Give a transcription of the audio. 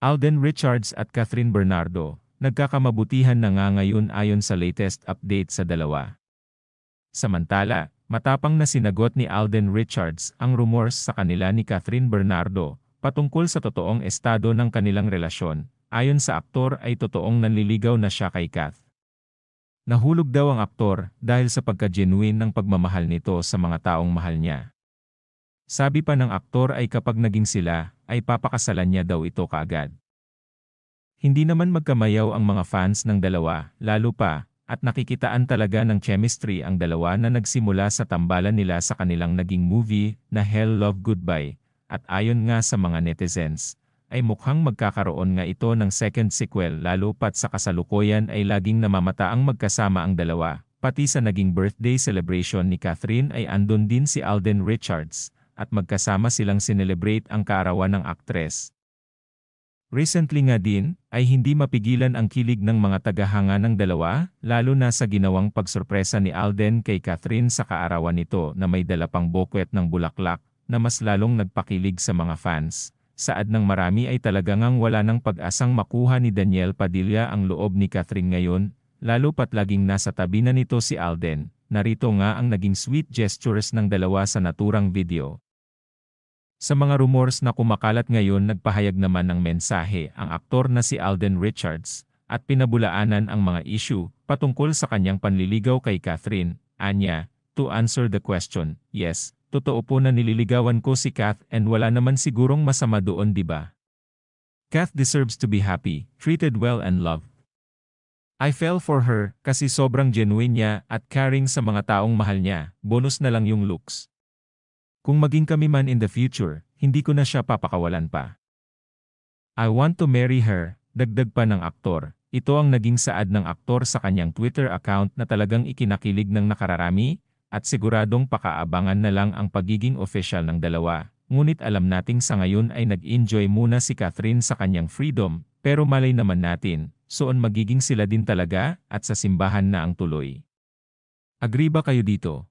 Alden Richards at Catherine Bernardo, nagkakamabutihan na nga ngayon ayon sa latest update sa dalawa. Samantala, matapang na sinagot ni Alden Richards ang rumors sa kanila ni Catherine Bernardo patungkol sa totoong estado ng kanilang relasyon. Ayon sa aktor ay totoong nanliligaw na siya kay Kath. Nahulog daw ang aktor dahil sa pagka-genuine ng pagmamahal nito sa mga taong mahal niya. Sabi pa ng aktor ay kapag naging sila, ay papakasalan niya daw ito kaagad. Hindi naman magkamayaw ang mga fans ng dalawa, lalo pa, at nakikitaan talaga ng chemistry ang dalawa na nagsimula sa tambalan nila sa kanilang naging movie na Hell Love Goodbye, at ayon nga sa mga netizens, ay mukhang magkakaroon nga ito ng second sequel lalo pat sa kasalukuyan ay laging namamataang magkasama ang dalawa. Pati sa naging birthday celebration ni Catherine ay andon din si Alden Richards, at magkasama silang sinelebrate ang kaarawan ng aktres. Recently nga din, ay hindi mapigilan ang kilig ng mga tagahanga ng dalawa, lalo na sa ginawang pagsurpresa ni Alden kay Catherine sa kaarawan nito na may dala pang bokwet ng bulaklak na mas lalong nagpakilig sa mga fans saad ng marami ay talaga ngang wala ng pag-asang makuha ni Daniel Padilla ang loob ni Catherine ngayon, lalo pat laging nasa tabi na nito si Alden. Narito nga ang naging sweet gestures ng dalawa sa naturang video. Sa mga rumors na kumakalat ngayon nagpahayag naman ng mensahe ang aktor na si Alden Richards at pinabulaanan ang mga issue patungkol sa kanyang panliligaw kay Catherine, Anya, to answer the question, yes, totoo po na nililigawan ko si Kath and wala naman sigurong masama doon di ba? Kath deserves to be happy, treated well and loved. I fell for her kasi sobrang genuine niya at caring sa mga taong mahal niya, bonus na lang yung looks. Kung maging kami man in the future, hindi ko na siya papakawalan pa. I want to marry her, dagdag pa ng aktor. Ito ang naging saad ng aktor sa kanyang Twitter account na talagang ikinakilig ng nakararami, at siguradong pakaabangan na lang ang pagiging official ng dalawa. Ngunit alam nating sa ngayon ay nag-enjoy muna si Catherine sa kanyang freedom, pero malay naman natin, soon magiging sila din talaga, at sa simbahan na ang tuloy. Agree ba kayo dito?